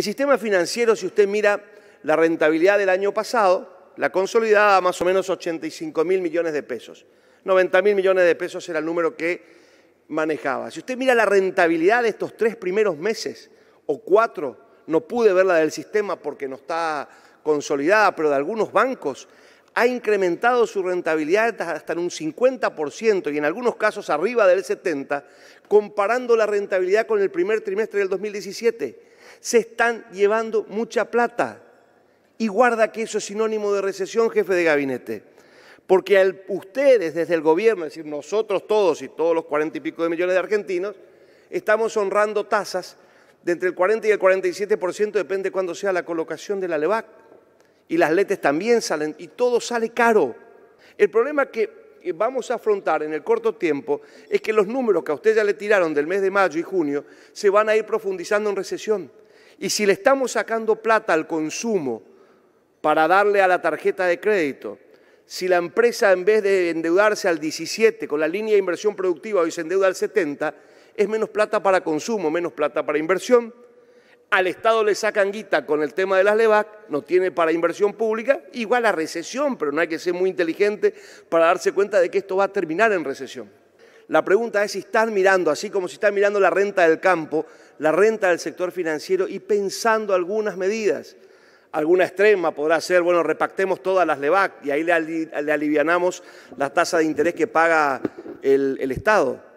El sistema financiero, si usted mira la rentabilidad del año pasado, la consolidada más o menos 85 mil millones de pesos. 90 mil millones de pesos era el número que manejaba. Si usted mira la rentabilidad de estos tres primeros meses o cuatro, no pude ver la del sistema porque no está consolidada, pero de algunos bancos, ha incrementado su rentabilidad hasta en un 50% y en algunos casos arriba del 70%, comparando la rentabilidad con el primer trimestre del 2017 se están llevando mucha plata. Y guarda que eso es sinónimo de recesión, jefe de gabinete. Porque ustedes desde el gobierno, es decir, nosotros todos y todos los cuarenta y pico de millones de argentinos, estamos honrando tasas de entre el 40 y el 47%, depende cuándo sea la colocación de la LEVAC. Y las letes también salen, y todo sale caro. El problema que eh, vamos a afrontar en el corto tiempo es que los números que a usted ya le tiraron del mes de mayo y junio se van a ir profundizando en recesión. Y si le estamos sacando plata al consumo para darle a la tarjeta de crédito, si la empresa en vez de endeudarse al 17 con la línea de inversión productiva hoy se endeuda al 70, es menos plata para consumo, menos plata para inversión. Al Estado le sacan guita con el tema de las LEVAC, no tiene para inversión pública, igual a recesión, pero no hay que ser muy inteligente para darse cuenta de que esto va a terminar en recesión. La pregunta es si están mirando, así como si están mirando la renta del campo, la renta del sector financiero y pensando algunas medidas. Alguna extrema podrá ser, bueno, repactemos todas las LEVAC y ahí le, alivianamos la tasa de interés que paga el Estado